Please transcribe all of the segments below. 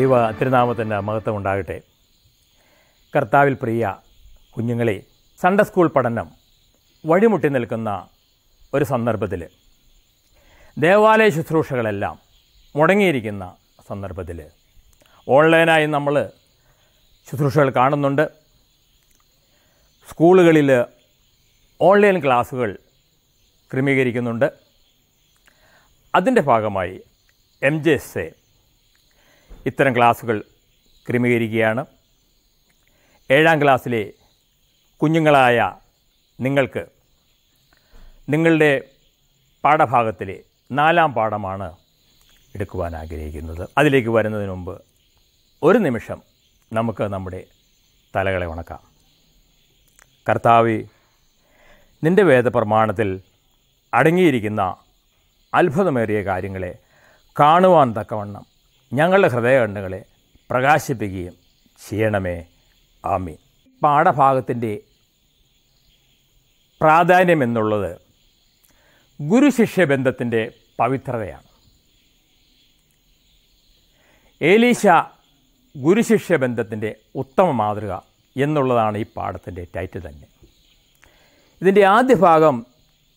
ദൈവ തിരുനാമത്തിൻ്റെ മഹത്വം ഉണ്ടാകട്ടെ കർത്താവിൽ പ്രിയ കുഞ്ഞുങ്ങളെ സൺഡേ സ്കൂൾ പഠനം വഴിമുട്ടി നിൽക്കുന്ന ഒരു സന്ദർഭത്തിൽ ദേവാലയ ശുശ്രൂഷകളെല്ലാം മുടങ്ങിയിരിക്കുന്ന സന്ദർഭത്തിൽ ഓൺലൈനായി നമ്മൾ ശുശ്രൂഷകൾ കാണുന്നുണ്ട് സ്കൂളുകളിൽ ഓൺലൈൻ ക്ലാസ്സുകൾ ക്രമീകരിക്കുന്നുണ്ട് അതിൻ്റെ ഭാഗമായി എം ജെ എസ് എ ഇത്തരം ക്ലാസ്സുകൾ ക്രമീകരിക്കുകയാണ് ഏഴാം ക്ലാസ്സിലെ കുഞ്ഞുങ്ങളായ നിങ്ങൾക്ക് നിങ്ങളുടെ പാഠഭാഗത്തിലെ നാലാം പാഠമാണ് എടുക്കുവാൻ ആഗ്രഹിക്കുന്നത് അതിലേക്ക് വരുന്നതിന് മുമ്പ് ഒരു നിമിഷം നമുക്ക് നമ്മുടെ തലകളെ ഉണക്കാം കർത്താവ് നിൻ്റെ വേദപ്രമാണത്തിൽ അടങ്ങിയിരിക്കുന്ന അത്ഭുതമേറിയ കാര്യങ്ങളെ കാണുവാൻ തക്കവണ്ണം ഞങ്ങളുടെ ഹൃദയകണ്ണുകളെ പ്രകാശിപ്പിക്കുകയും ചെയ്യണമേ ആമി പാഠഭാഗത്തിൻ്റെ പ്രാധാന്യം എന്നുള്ളത് ബന്ധത്തിൻ്റെ പവിത്രതയാണ് ഏലീശ ഗുരുശിഷ്യ ബന്ധത്തിൻ്റെ ഉത്തമ മാതൃക എന്നുള്ളതാണ് ഈ പാഠത്തിൻ്റെ ടൈറ്റിൽ തന്നെ ഇതിൻ്റെ ആദ്യ ഭാഗം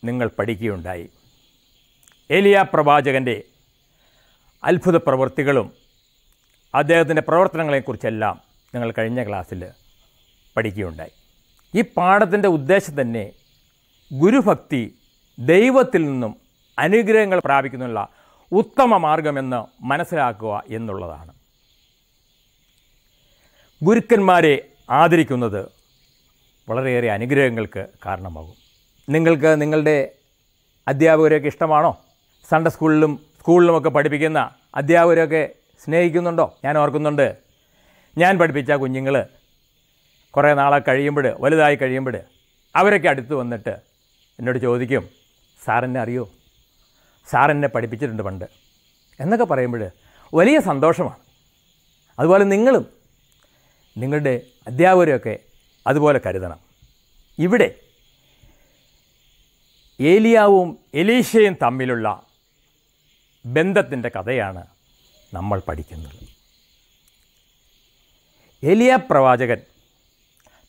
നിങ്ങൾ പഠിക്കുകയുണ്ടായി ഏലിയ പ്രവാചകൻ്റെ അത്ഭുത പ്രവൃത്തികളും അദ്ദേഹത്തിൻ്റെ പ്രവർത്തനങ്ങളെക്കുറിച്ചെല്ലാം ഞങ്ങൾ കഴിഞ്ഞ ക്ലാസ്സിൽ പഠിക്കുകയുണ്ടായി ഈ പാഠത്തിൻ്റെ ഉദ്ദേശം തന്നെ ഗുരുഭക്തി ദൈവത്തിൽ നിന്നും അനുഗ്രഹങ്ങൾ പ്രാപിക്കുന്നുള്ള ഉത്തമ മാർഗമെന്ന് മനസ്സിലാക്കുക എന്നുള്ളതാണ് ഗുരുക്കന്മാരെ ആദരിക്കുന്നത് വളരെയേറെ അനുഗ്രഹങ്ങൾക്ക് കാരണമാകും നിങ്ങൾക്ക് നിങ്ങളുടെ അധ്യാപകരെയൊക്കെ ഇഷ്ടമാണോ സൺഡേ സ്കൂളിലും സ്കൂളിലുമൊക്കെ പഠിപ്പിക്കുന്ന അധ്യാപകരൊക്കെ സ്നേഹിക്കുന്നുണ്ടോ ഞാൻ ഓർക്കുന്നുണ്ട് ഞാൻ പഠിപ്പിച്ച കുഞ്ഞുങ്ങൾ കുറേ നാളെ കഴിയുമ്പോൾ വലുതായി കഴിയുമ്പോൾ അവരൊക്കെ അടുത്ത് വന്നിട്ട് എന്നോട് ചോദിക്കും സാറെന്നെ അറിയോ സാറെന്നെ പഠിപ്പിച്ചിട്ടുണ്ട് പണ്ട് എന്നൊക്കെ പറയുമ്പോൾ വലിയ സന്തോഷമാണ് അതുപോലെ നിങ്ങളും നിങ്ങളുടെ അധ്യാപകരെയൊക്കെ അതുപോലെ കരുതണം ഇവിടെ ഏലിയാവും എലീഷയും തമ്മിലുള്ള ബന്ധത്തിൻ്റെ കഥയാണ് നമ്മൾ പഠിക്കുന്നത് എലിയ പ്രവാചകൻ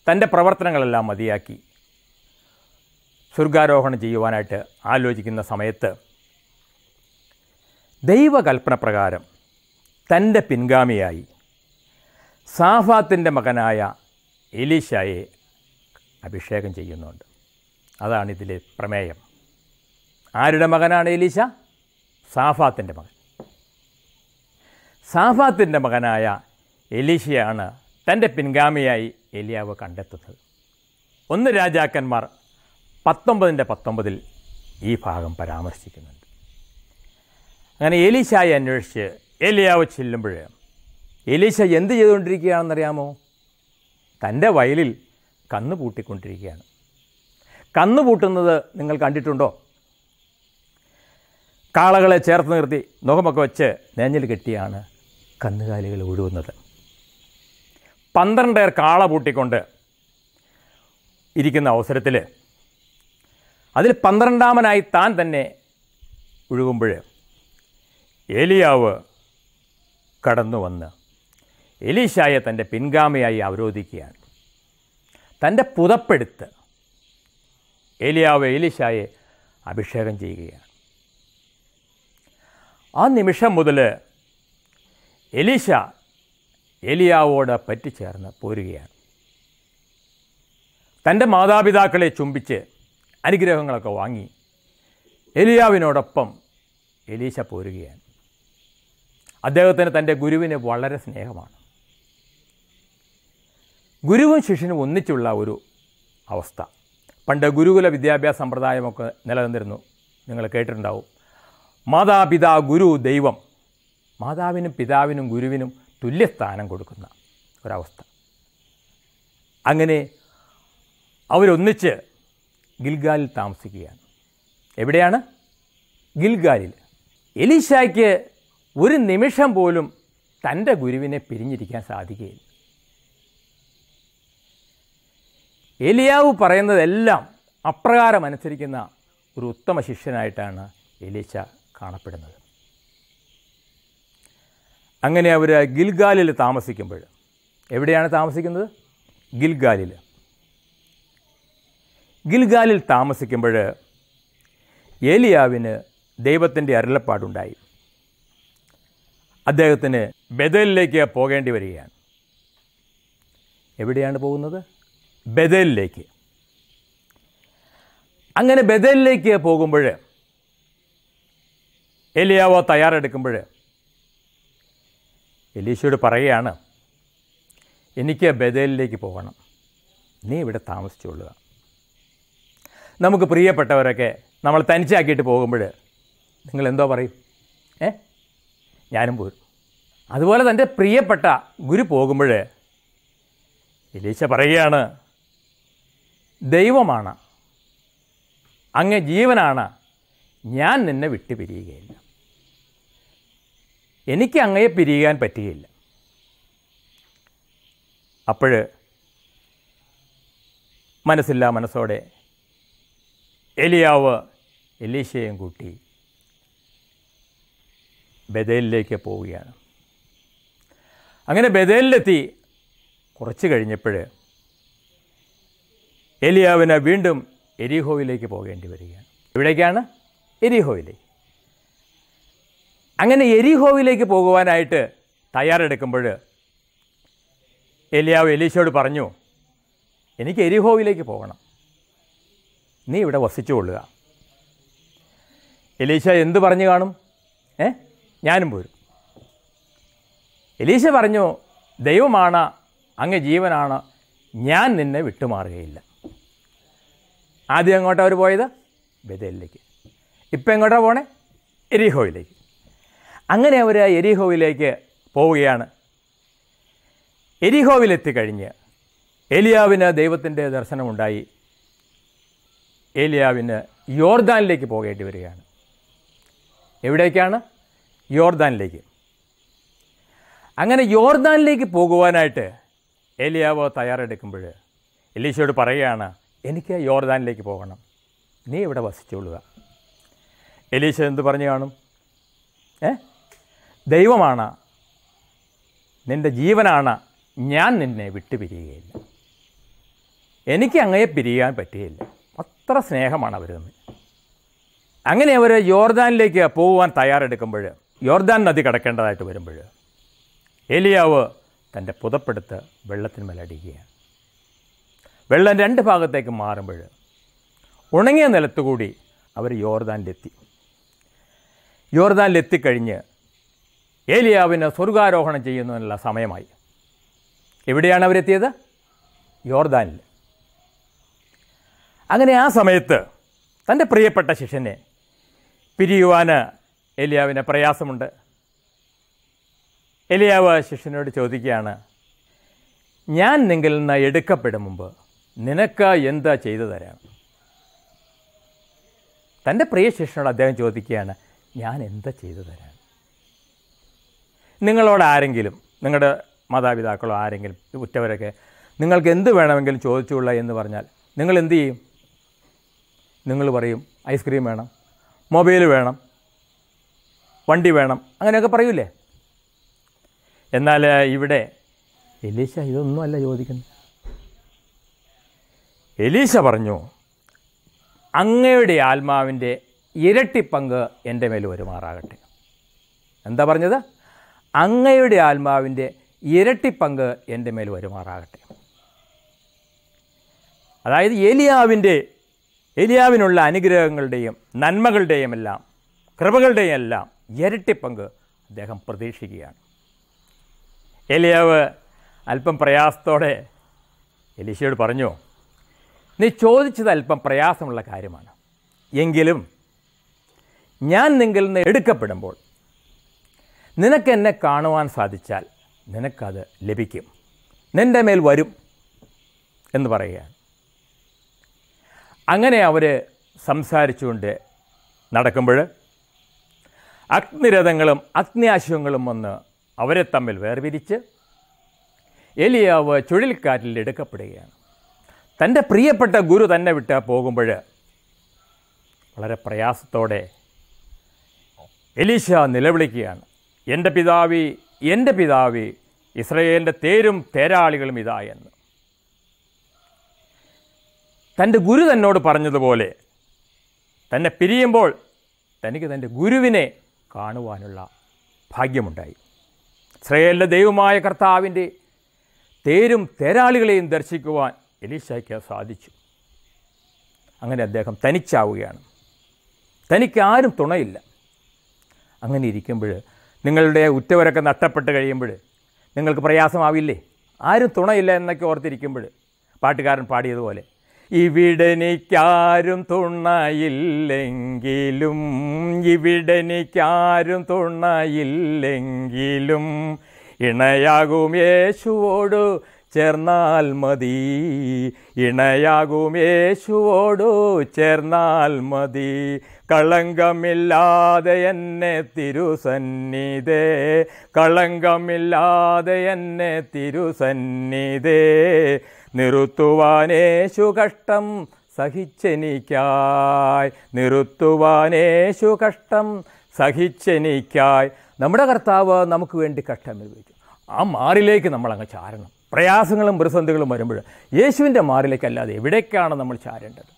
തൻ്റെ പ്രവർത്തനങ്ങളെല്ലാം മതിയാക്കി സ്വർഗാരോഹണം ചെയ്യുവാനായിട്ട് ആലോചിക്കുന്ന സമയത്ത് ദൈവകൽപ്പന പ്രകാരം തൻ്റെ പിൻഗാമിയായി സാഫാത്തിൻ്റെ മകനായ എലീഷായെ അഭിഷേകം ചെയ്യുന്നുണ്ട് അതാണ് ഇതിലെ പ്രമേയം ആരുടെ മകനാണ് എലീശ സാഫാത്തിൻ്റെ മകൻ സാഫാത്തിൻ്റെ മകനായ എലീഷയാണ് തൻ്റെ പിൻഗാമിയായി എലിയാവ് കണ്ടെത്തുന്നത് ഒന്ന് രാജാക്കന്മാർ പത്തൊമ്പതിൻ്റെ പത്തൊമ്പതിൽ ഈ ഭാഗം പരാമർശിക്കുന്നുണ്ട് അങ്ങനെ എലീശായി അന്വേഷിച്ച് എലിയാവ് ചെല്ലുമ്പോൾ എലീശ എന്ത് ചെയ്തുകൊണ്ടിരിക്കുകയാണെന്നറിയാമോ തൻ്റെ വയലിൽ കന്നു പൂട്ടിക്കൊണ്ടിരിക്കുകയാണ് കന്നു പൂട്ടുന്നത് നിങ്ങൾ കണ്ടിട്ടുണ്ടോ കാളകളെ ചേർത്ത് നിർത്തി നുഖമൊക്കെ വെച്ച് നെഞ്ഞിൽ കെട്ടിയാണ് കന്നുകാലികൾ ഒഴുകുന്നത് പന്ത്രണ്ടേർ കാള പൂട്ടിക്കൊണ്ട് ഇരിക്കുന്ന അവസരത്തിൽ അതിൽ പന്ത്രണ്ടാമനായി താൻ തന്നെ ഒഴുകുമ്പോൾ ഏലിയാവ് കടന്നു വന്ന് എലീഷായെ തൻ്റെ പിൻഗാമിയായി അവരോധിക്കുകയാണ് തൻ്റെ പുതപ്പെടുത്ത് ഏലിയാവ് എലീഷായെ അഭിഷേകം ചെയ്യുകയാണ് ആ നിമിഷം മുതൽ എലീശ എലിയാവോട് പറ്റിച്ചേർന്ന് പോരുകയാണ് തൻ്റെ മാതാപിതാക്കളെ ചുംബിച്ച് അനുഗ്രഹങ്ങളൊക്കെ വാങ്ങി എലിയാവിനോടൊപ്പം എലീശ പോരുകയാണ് അദ്ദേഹത്തിന് തൻ്റെ ഗുരുവിന് വളരെ സ്നേഹമാണ് ഗുരുവും ശിഷ്യനും ഒന്നിച്ചുള്ള ഒരു അവസ്ഥ പണ്ട് ഗുരുകുല വിദ്യാഭ്യാസ സമ്പ്രദായമൊക്കെ നിലനിന്നിരുന്നു നിങ്ങൾ കേട്ടിട്ടുണ്ടാവും മാതാപിതാ ഗുരു ദൈവം മാതാവിനും പിതാവിനും ഗുരുവിനും തുല്യസ്ഥാനം കൊടുക്കുന്ന ഒരവസ്ഥ അങ്ങനെ അവരൊന്നിച്ച് ഗിൽഗാലിൽ താമസിക്കുകയാണ് എവിടെയാണ് ഗിൽഗാലിൽ എലീഷായ്ക്ക് ഒരു നിമിഷം പോലും തൻ്റെ ഗുരുവിനെ പിരിഞ്ഞിരിക്കാൻ സാധിക്കുകയില്ല എലിയാവ് പറയുന്നതെല്ലാം അപ്രകാരം അനുസരിക്കുന്ന ഒരു ഉത്തമ ശിഷ്യനായിട്ടാണ് എലീശ കാണപ്പെടുന്നത് അങ്ങനെ അവർ ഗിൽഗാലിൽ താമസിക്കുമ്പോൾ എവിടെയാണ് താമസിക്കുന്നത് ഗിൽഗാലിൽ ഗിൽഗാലിൽ താമസിക്കുമ്പോൾ ഏലിയാവിന് ദൈവത്തിൻ്റെ അരുളപ്പാടുണ്ടായി അദ്ദേഹത്തിന് ബദലിലേക്ക് പോകേണ്ടി വരികയാണ് എവിടെയാണ് പോകുന്നത് ബദലിലേക്ക് അങ്ങനെ ബദലിലേക്ക് പോകുമ്പോൾ എലിയാവോ തയ്യാറെടുക്കുമ്പോൾ എലീശയോട് പറയുകയാണ് എനിക്ക് ബദേലിലേക്ക് പോകണം നീ ഇവിടെ താമസിച്ചുകൊള്ളുക നമുക്ക് പ്രിയപ്പെട്ടവരൊക്കെ നമ്മൾ തനിച്ചാക്കിയിട്ട് പോകുമ്പോൾ നിങ്ങൾ എന്തോ പറയും ഏ ഞാനും പോരും അതുപോലെ തൻ്റെ പ്രിയപ്പെട്ട ഗുരു പോകുമ്പോൾ എലീശ പറയുകയാണ് ദൈവമാണ് അങ്ങ് ജീവനാണ് ഞാൻ നിന്നെ വിട്ടുപിരിയുകയില്ല എനിക്ക് അങ്ങയെ പിരിയാൻ പറ്റുകയില്ല അപ്പോൾ മനസ്സില്ലാ മനസ്സോടെ എലിയാവ് എലീശയും കൂട്ടി ബദേലിലേക്ക് പോവുകയാണ് അങ്ങനെ ബദേലിലെത്തി കുറച്ച് കഴിഞ്ഞപ്പോൾ എലിയാവിനെ വീണ്ടും എരിഹോയിലേക്ക് പോകേണ്ടി വരികയാണ് എവിടേക്കാണ് എരിഹോയിലേക്ക് അങ്ങനെ എരിഹോവിലേക്ക് പോകുവാനായിട്ട് തയ്യാറെടുക്കുമ്പോൾ എലിയാവ് എലീശയോട് പറഞ്ഞു എനിക്ക് എരിഹോവിലേക്ക് പോകണം നീ ഇവിടെ വസിച്ചുകൊള്ളുക എലീശ എന്ത് പറഞ്ഞു കാണും ഏ ഞാനും പോരും എലീശ പറഞ്ഞു ദൈവമാണ് അങ്ങ് ജീവനാണ് ഞാൻ നിന്നെ വിട്ടുമാറുകയില്ല ആദ്യം എങ്ങോട്ടാണ് അവർ പോയത് ബദലിലേക്ക് ഇപ്പം എങ്ങോട്ടാണ് പോണേ എരിഹോയിലേക്ക് അങ്ങനെ അവർ എരിഹോവിലേക്ക് പോവുകയാണ് എരിഹോവിലെത്തിക്കഴിഞ്ഞ് ഏലിയാവിന് ദൈവത്തിൻ്റെ ദർശനമുണ്ടായി ഏലിയാവിന് യോർദാനിലേക്ക് പോകേണ്ടി വരികയാണ് എവിടേക്കാണ് യോർദാനിലേക്ക് അങ്ങനെ യോർദാനിലേക്ക് പോകുവാനായിട്ട് ഏലിയാവ് തയ്യാറെടുക്കുമ്പോൾ എലീശയോട് പറയുകയാണ് എനിക്ക് യോർദാനിലേക്ക് പോകണം നീ ഇവിടെ വസിച്ചുകൊള്ളുക എലീശ എന്ത് പറഞ്ഞു കാണും ഏ ദൈവമാണ് നിൻ്റെ ജീവനാണ് ഞാൻ നിന്നെ വിട്ടുപിരിയുകയില്ല എനിക്ക് അങ്ങയെ പിരിയാൻ പറ്റുകയില്ല അത്ര സ്നേഹമാണ് അവർ തമ്മിൽ അങ്ങനെ അവർ യോർദാനിലേക്ക് പോകുവാൻ തയ്യാറെടുക്കുമ്പോൾ യോർദാൻ നദി കടക്കേണ്ടതായിട്ട് വരുമ്പോൾ എലിയാവ് തൻ്റെ പുതപ്പെടുത്ത് വെള്ളത്തിന് മേലടിക്കുകയാണ് വെള്ളം രണ്ട് ഭാഗത്തേക്ക് മാറുമ്പോൾ ഉണങ്ങിയ നിലത്തുകൂടി അവർ യോർദാനിലെത്തി യോർദാനിലെത്തിക്കഴിഞ്ഞ് ഏലിയാവിന് സ്വർഗാരോഹണം ചെയ്യുന്നതിനുള്ള സമയമായി എവിടെയാണ് അവരെത്തിയത് യോർദാനിൽ അങ്ങനെ ആ സമയത്ത് തൻ്റെ പ്രിയപ്പെട്ട ശിഷ്യനെ പിരിയുവാൻ എലിയാവിന് പ്രയാസമുണ്ട് എലിയാവ് ശിഷ്യനോട് ചോദിക്കുകയാണ് ഞാൻ നിങ്ങളിൽ നിന്ന് എടുക്കപ്പെടും മുമ്പ് നിനക്ക് എന്താ ചെയ്തു തരാം തൻ്റെ പ്രിയ ശിഷ്യനോട് അദ്ദേഹം ചോദിക്കുകയാണ് ഞാൻ എന്താ ചെയ്തു തരാം നിങ്ങളോട് ആരെങ്കിലും നിങ്ങളുടെ മാതാപിതാക്കളോ ആരെങ്കിലും ഉറ്റവരൊക്കെ നിങ്ങൾക്ക് എന്ത് വേണമെങ്കിലും ചോദിച്ചുകൊള്ള എന്ന് പറഞ്ഞാൽ നിങ്ങൾ എന്ത് ചെയ്യും നിങ്ങൾ പറയും ഐസ്ക്രീം വേണം മൊബൈൽ വേണം വണ്ടി വേണം അങ്ങനെയൊക്കെ പറയൂലേ എന്നാൽ ഇവിടെ എലീശ ഇതൊന്നുമല്ല ചോദിക്കുന്നത് എലീശ പറഞ്ഞു അങ്ങയുടെ ആത്മാവിൻ്റെ ഇരട്ടി പങ്ക് എൻ്റെ മേൽ വരുമാറാകട്ടെ എന്താ പറഞ്ഞത് അങ്ങയുടെ ആത്മാവിൻ്റെ ഇരട്ടി പങ്ക് എൻ്റെ മേൽ വരുമാറാകട്ടെ അതായത് ഏലിയാവിൻ്റെ ഏലിയാവിനുള്ള അനുഗ്രഹങ്ങളുടെയും നന്മകളുടെയും എല്ലാം കൃപകളുടെയും എല്ലാം ഇരട്ടി പങ്ക് അദ്ദേഹം പ്രതീക്ഷിക്കുകയാണ് ഏലിയാവ് അല്പം പ്രയാസത്തോടെ എലീശയോട് പറഞ്ഞു നീ ചോദിച്ചത് അല്പം പ്രയാസമുള്ള കാര്യമാണ് എങ്കിലും ഞാൻ നിങ്ങളിൽ നിന്ന് എടുക്കപ്പെടുമ്പോൾ നിനക്കെന്നെ കാണുവാൻ സാധിച്ചാൽ നിനക്കത് ലഭിക്കും നിൻ്റെ മേൽ വരും എന്ന് പറയുകയാണ് അങ്ങനെ അവർ സംസാരിച്ചുകൊണ്ട് നടക്കുമ്പോൾ അഗ്നിരഥങ്ങളും അഗ്നിയാശയങ്ങളും വന്ന് അവരെ തമ്മിൽ വേർപിരിച്ച് എലിയാവ് ചുഴലിക്കാറ്റിൽ എടുക്കപ്പെടുകയാണ് തൻ്റെ പ്രിയപ്പെട്ട ഗുരു തന്നെ വിട്ട് പോകുമ്പോൾ വളരെ പ്രയാസത്തോടെ എലീശ നിലവിളിക്കുകയാണ് എൻ്റെ പിതാവി എൻ്റെ പിതാവി ഇസ്രയേലിൻ്റെ തേരും തേരാളികളും ഇതാ എന്ന് തൻ്റെ ഗുരു തന്നോട് പറഞ്ഞതുപോലെ തന്നെ പിരിയുമ്പോൾ തനിക്ക് തൻ്റെ ഗുരുവിനെ കാണുവാനുള്ള ഭാഗ്യമുണ്ടായി ഇസ്രയേലിൻ്റെ ദൈവമായ കർത്താവിൻ്റെ തേരും തേരാളികളെയും ദർശിക്കുവാൻ എലീശയ്ക്ക് സാധിച്ചു അങ്ങനെ അദ്ദേഹം തനിച്ചാവുകയാണ് തനിക്ക് ആരും തുണയില്ല അങ്ങനെ ഇരിക്കുമ്പോൾ നിങ്ങളുടെ ഉറ്റവരൊക്കെ നഷ്ടപ്പെട്ട് കഴിയുമ്പോൾ നിങ്ങൾക്ക് പ്രയാസമാവില്ലേ ആരും തുണയില്ല എന്നൊക്കെ ഓർത്തിരിക്കുമ്പോൾ പാട്ടുകാരൻ പാടിയതുപോലെ ഇവിടെനിക്കാരും തുണയില്ലെങ്കിലും ഇവിടെനിക്കാരും തുണയില്ലെങ്കിലും ഇണയാകും യേശുവോട് ചേർന്നാൽ മതി ഇണയാകും യേശുവോടു ചേർന്നാൽ മതി കളങ്കമില്ലാതെ എന്നെ തിരുസന്നിധേ കളങ്കമില്ലാതെ എന്നെ തിരുസന്നിധേ നിറുത്തുവാനേശു കഷ്ടം സഹിച്ചെനിക്കായ് നിറുത്തുവാനേശു കഷ്ടം സഹിച്ചെനിക്കായ് നമ്മുടെ കർത്താവ് നമുക്ക് വേണ്ടി കഷ്ടം അനുഭവിച്ചു ആ മാറിലേക്ക് നമ്മളങ്ങ് ചാരണം പ്രയാസങ്ങളും പ്രതിസന്ധികളും വരുമ്പോൾ യേശുവിൻ്റെ മാറിലേക്കല്ലാതെ എവിടേക്കാണ് നമ്മൾ ചാരേണ്ടത്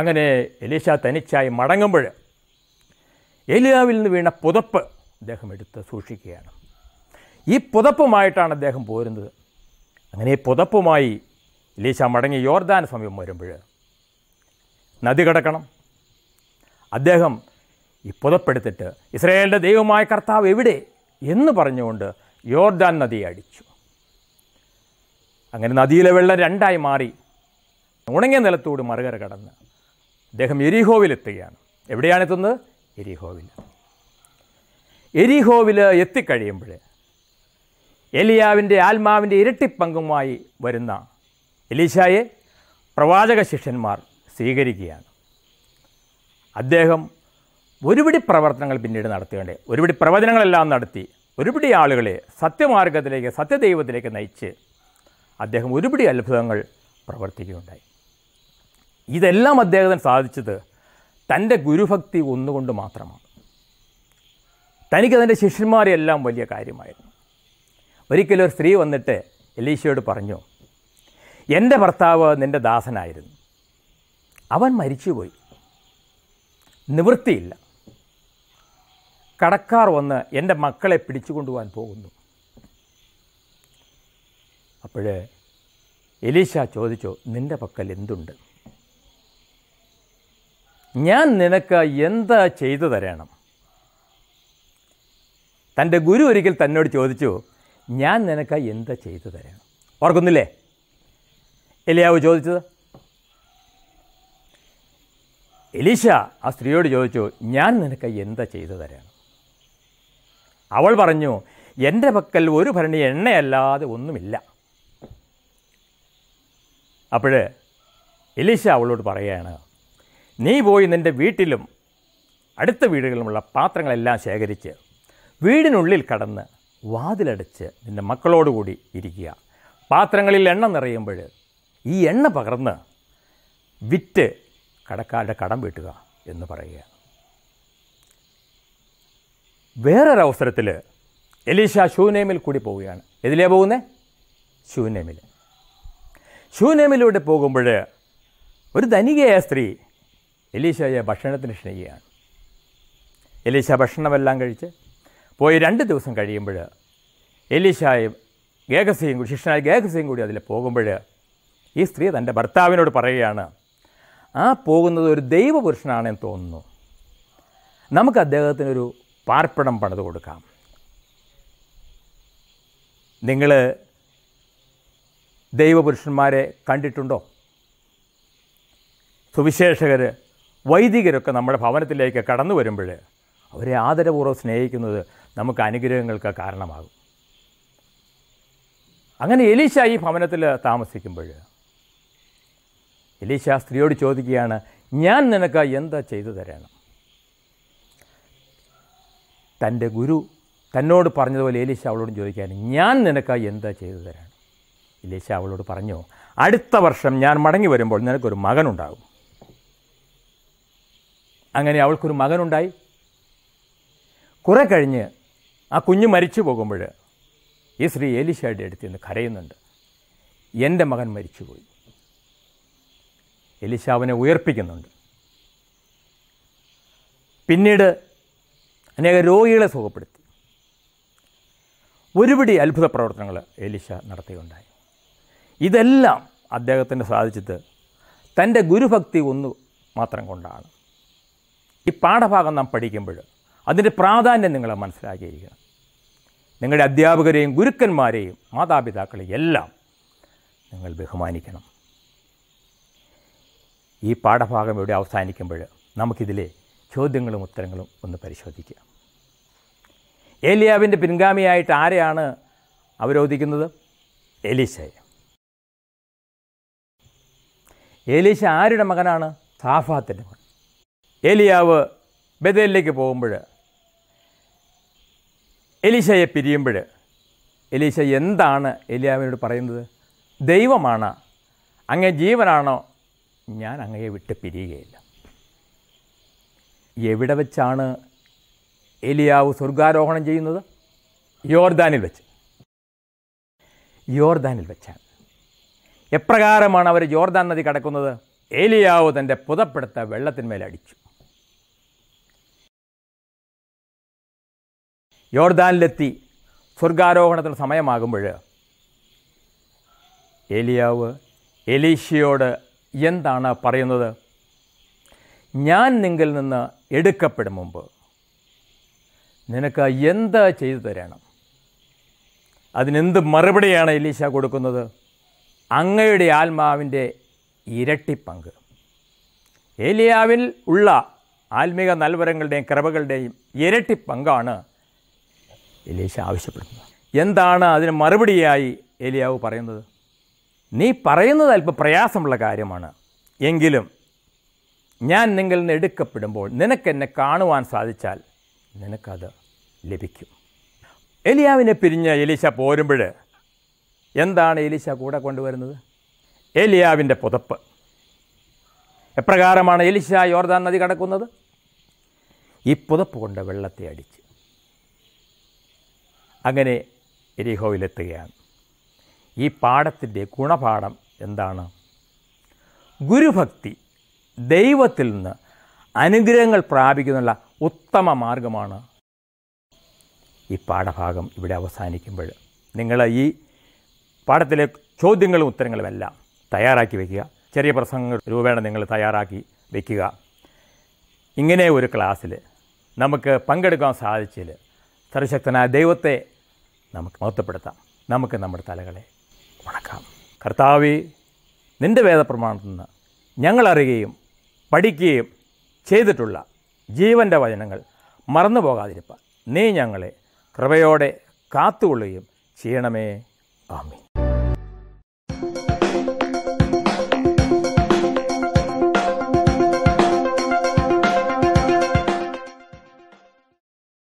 അങ്ങനെ എലീശ തനിച്ചായി മടങ്ങുമ്പോൾ എലിയാവിൽ നിന്ന് വീണ പുതപ്പ് അദ്ദേഹം എടുത്ത് സൂക്ഷിക്കുകയാണ് ഈ പുതപ്പുമായിട്ടാണ് അദ്ദേഹം പോരുന്നത് അങ്ങനെ ഈ പുതപ്പുമായി എലീശ മടങ്ങി യോർദാൻ സമയം വരുമ്പോൾ നദി കടക്കണം അദ്ദേഹം ഈ പുതപ്പെടുത്തിട്ട് ഇസ്രയേലിൻ്റെ ദൈവമായ കർത്താവ് എവിടെ എന്ന് പറഞ്ഞുകൊണ്ട് യോർദാൻ നദിയെ അടിച്ചു അങ്ങനെ നദിയിലെ വെള്ളം രണ്ടായി മാറി ഉണങ്ങിയ നിലത്തോട് മറുകര കടന്ന് അദ്ദേഹം എരിഹോവിലെത്തുകയാണ് എവിടെയാണ് എത്തുന്നത് എരിഹോവിൽ എരിഹോവിൽ എത്തിക്കഴിയുമ്പോൾ എലിയാവിൻ്റെ ആത്മാവിൻ്റെ ഇരട്ടിപ്പങ്കുമായി വരുന്ന എലീശായെ പ്രവാചക ശിഷ്യന്മാർ സ്വീകരിക്കുകയാണ് അദ്ദേഹം ഒരുപിടി പ്രവർത്തനങ്ങൾ പിന്നീട് നടത്തുകയുണ്ട് ഒരുപിടി പ്രവചനങ്ങളെല്ലാം നടത്തി ഒരുപിടി ആളുകളെ സത്യമാർഗത്തിലേക്ക് സത്യദൈവത്തിലേക്ക് നയിച്ച് അദ്ദേഹം ഒരുപിടി അത്ഭുതങ്ങൾ പ്രവർത്തിക്കുകയുണ്ടായി ഇതെല്ലാം അദ്ദേഹത്തിന് സാധിച്ചത് തൻ്റെ ഗുരുഭക്തി ഒന്നുകൊണ്ട് മാത്രമാണ് തനിക്ക് തൻ്റെ ശിഷ്യന്മാരെല്ലാം വലിയ കാര്യമായിരുന്നു ഒരിക്കലും ഒരു സ്ത്രീ വന്നിട്ട് എലീശയോട് പറഞ്ഞു എൻ്റെ ഭർത്താവ് നിൻ്റെ ദാസനായിരുന്നു അവൻ മരിച്ചുപോയി നിവൃത്തിയില്ല കടക്കാർ വന്ന് എൻ്റെ മക്കളെ പിടിച്ചുകൊണ്ടുപോകാൻ പോകുന്നു അപ്പോൾ എലീശ ചോദിച്ചു നിൻ്റെ പക്കൽ എന്തുണ്ട് ഞാൻ നിനക്ക് എന്താ ചെയ്തു തരണം തൻ്റെ ഗുരു ഒരിക്കൽ തന്നോട് ചോദിച്ചു ഞാൻ നിനക്ക് എന്താ ചെയ്തു തരണം ഓർക്കുന്നില്ലേ എലിയാവ് ചോദിച്ചത് എലീശ ആ സ്ത്രീയോട് ചോദിച്ചു ഞാൻ നിനക്ക് എന്താ ചെയ്തു തരണം അവൾ പറഞ്ഞു എൻ്റെ പക്കൽ ഒരു ഭരണി എണ്ണയല്ലാതെ ഒന്നുമില്ല അപ്പോൾ എലീശ അവളോട് പറയുകയാണ് നീ പോയി നിൻ്റെ വീട്ടിലും അടുത്ത വീടുകളിലുമുള്ള പാത്രങ്ങളെല്ലാം ശേഖരിച്ച് വീടിനുള്ളിൽ കടന്ന് വാതിലടച്ച് നിൻ്റെ മക്കളോടുകൂടി ഇരിക്കുക പാത്രങ്ങളിൽ എണ്ണ നിറയുമ്പോൾ ഈ എണ്ണ പകർന്ന് വിറ്റ് കടക്കാരുടെ കടം വീട്ടുക എന്ന് പറയുക വേറൊരവസരത്തിൽ എലീഷ ശൂനേമിൽ കൂടി പോവുകയാണ് എതിലേ പോകുന്നത് ഷൂനേമിൽ ശൂനേമിലൂടെ പോകുമ്പോൾ ഒരു ധനികയായ സ്ത്രീ എലീശയെ ഭക്ഷണത്തിന് ക്ഷണിക്കുകയാണ് എലീശ ഭക്ഷണമെല്ലാം കഴിച്ച് പോയി രണ്ട് ദിവസം കഴിയുമ്പോൾ എലീശായും ഗേഹസിയും കൂടി ശിഷ്യനായ ഗേഹസിയും കൂടി അതിൽ പോകുമ്പോൾ ഈ സ്ത്രീ തൻ്റെ ഭർത്താവിനോട് പറയുകയാണ് ആ പോകുന്നത് ഒരു ദൈവപുരുഷനാണെന്ന് തോന്നുന്നു നമുക്ക് അദ്ദേഹത്തിനൊരു പാർപ്പിടം പണിത് കൊടുക്കാം നിങ്ങൾ ദൈവപുരുഷന്മാരെ കണ്ടിട്ടുണ്ടോ സുവിശേഷകർ വൈദികരൊക്കെ നമ്മുടെ ഭവനത്തിലേക്ക് കടന്നു വരുമ്പോൾ അവരെ ആദരപൂർവ്വം സ്നേഹിക്കുന്നത് നമുക്ക് അനുഗ്രഹങ്ങൾക്ക് കാരണമാകും അങ്ങനെ എലീശ ഈ ഭവനത്തിൽ താമസിക്കുമ്പോൾ എലീശ സ്ത്രീയോട് ചോദിക്കുകയാണ് ഞാൻ നിനക്ക് എന്താ ചെയ്തു തരണം തൻ്റെ ഗുരു തന്നോട് പറഞ്ഞതുപോലെ എലീശ അവളോടും ചോദിക്കാൻ ഞാൻ നിനക്ക് എന്താ ചെയ്തു തരണം ഇലേശ അവളോട് പറഞ്ഞു അടുത്ത വർഷം ഞാൻ മടങ്ങി വരുമ്പോൾ നിനക്കൊരു മകനുണ്ടാകും അങ്ങനെ അവൾക്കൊരു മകനുണ്ടായി കുറെ കഴിഞ്ഞ് ആ കുഞ്ഞ് മരിച്ചു പോകുമ്പോൾ ഈ സ്ത്രീ എലിശയുടെ അടുത്ത് നിന്ന് കരയുന്നുണ്ട് എൻ്റെ മകൻ മരിച്ചുപോയി എലിശ അവനെ ഉയർപ്പിക്കുന്നുണ്ട് പിന്നീട് അനേക രോഗികളെ സുഖപ്പെടുത്തി ഒരുപിടി അത്ഭുത പ്രവർത്തനങ്ങൾ എലിശ നടത്തുകയുണ്ടായി ഇതെല്ലാം അദ്ദേഹത്തിന് സാധിച്ചത് തൻ്റെ ഗുരുഭക്തി ഒന്ന് മാത്രം കൊണ്ടാണ് ഈ പാഠഭാഗം നാം പഠിക്കുമ്പോൾ അതിൻ്റെ പ്രാധാന്യം നിങ്ങൾ മനസ്സിലാക്കിയിരിക്കണം നിങ്ങളുടെ അധ്യാപകരെയും ഗുരുക്കന്മാരെയും മാതാപിതാക്കളെയും എല്ലാം നിങ്ങൾ ബഹുമാനിക്കണം ഈ പാഠഭാഗം ഇവിടെ അവസാനിക്കുമ്പോൾ നമുക്കിതിലെ ചോദ്യങ്ങളും ഉത്തരങ്ങളും ഒന്ന് പരിശോധിക്കുക ഏലിയാവിൻ്റെ പിൻഗാമിയായിട്ട് ആരെയാണ് അവരോധിക്കുന്നത് എലീശയെ ഏലീശ ആരുടെ മകനാണ് സാഫാത്തിൻ്റെ മകൻ ഏലിയാവ് ബദേലിലേക്ക് പോകുമ്പോൾ എലീശയെ പിരിയുമ്പോൾ എലീശ എന്താണ് എലിയാവിനോട് പറയുന്നത് ദൈവമാണ് അങ്ങേ ജീവനാണോ ഞാൻ അങ്ങയെ വിട്ട് പിരിയുകയില്ല എവിടെ വെച്ചാണ് എലിയാവ് സ്വർഗാരോഹണം ചെയ്യുന്നത് യോർദാനിൽ വെച്ച് യോർദാനിൽ വെച്ചാണ് എപ്രകാരമാണ് അവർ ജോർദാൻ നദി കടക്കുന്നത് ഏലിയാവ് തൻ്റെ പുതപ്പെടുത്ത അടിച്ചു ജോർദാനിലെത്തി സ്വർഗാരോഹണത്തിന് സമയമാകുമ്പോൾ ഏലിയാവ് എലീഷയോട് എന്താണ് പറയുന്നത് ഞാൻ നിങ്ങളിൽ നിന്ന് എടുക്കപ്പെടും മുമ്പ് നിനക്ക് എന്ത് ചെയ്തു തരണം അതിനെന്ത് മറുപടിയാണ് എലീശ കൊടുക്കുന്നത് അങ്ങയുടെ ആത്മാവിൻ്റെ ഇരട്ടിപ്പങ്ക് ഏലിയാവിൽ ഉള്ള ആത്മീക നൽവരങ്ങളുടെയും കൃപകളുടെയും ഇരട്ടി പങ്കാണ് എലീശ ആവശ്യപ്പെടുന്നത് എന്താണ് അതിന് മറുപടിയായി ഏലിയാവ് പറയുന്നത് നീ പറയുന്നത് അല്പം പ്രയാസമുള്ള കാര്യമാണ് എങ്കിലും ഞാൻ നിങ്ങളിൽ നിന്ന് എടുക്കപ്പെടുമ്പോൾ നിനക്കെന്നെ കാണുവാൻ സാധിച്ചാൽ നിനക്കത് ലഭിക്കും എലിയാവിനെ പിരിഞ്ഞ് എലീശ പോരുമ്പോൾ എന്താണ് എലിശ കൂടെ കൊണ്ടുവരുന്നത് ഏലിയാവിൻ്റെ പുതപ്പ് എപ്രകാരമാണ് എലിശ യോർദാൻ നദി കടക്കുന്നത് ഈ പുതപ്പ് കൊണ്ട് വെള്ളത്തെ അടിച്ച് അങ്ങനെ എരിഹോയിലെത്തുകയാണ് ഈ പാഠത്തിൻ്റെ ഗുണപാഠം എന്താണ് ഗുരുഭക്തി ദൈവത്തിൽ നിന്ന് അനുഗ്രഹങ്ങൾ പ്രാപിക്കുന്നുള്ള ഉത്തമ മാർഗമാണ് ഈ പാഠഭാഗം ഇവിടെ അവസാനിക്കുമ്പോൾ നിങ്ങൾ ഈ പാഠത്തിലെ ചോദ്യങ്ങളും ഉത്തരങ്ങളുമെല്ലാം തയ്യാറാക്കി വയ്ക്കുക ചെറിയ പ്രസംഗങ്ങൾ രൂപേണ നിങ്ങൾ തയ്യാറാക്കി വയ്ക്കുക ഇങ്ങനെ ഒരു ക്ലാസ്സിൽ നമുക്ക് പങ്കെടുക്കാൻ സാധിച്ചതിൽ സർവശക്തനായ ദൈവത്തെ നമുക്ക് മഹത്വപ്പെടുത്താം നമുക്ക് നമ്മുടെ തലകളെ വണക്കാം കർത്താവ് നിൻ്റെ വേദപ്രമാണത്തിൽ നിന്ന് ഞങ്ങളറിയുകയും പഠിക്കുകയും ചെയ്തിട്ടുള്ള ജീവൻ്റെ വചനങ്ങൾ മറന്നു പോകാതിരിപ്പാൻ നീ ഞങ്ങളെ കൃപയോടെ കാത്തുകൊള്ളുകയും ചെയ്യണമേ ആമീൻ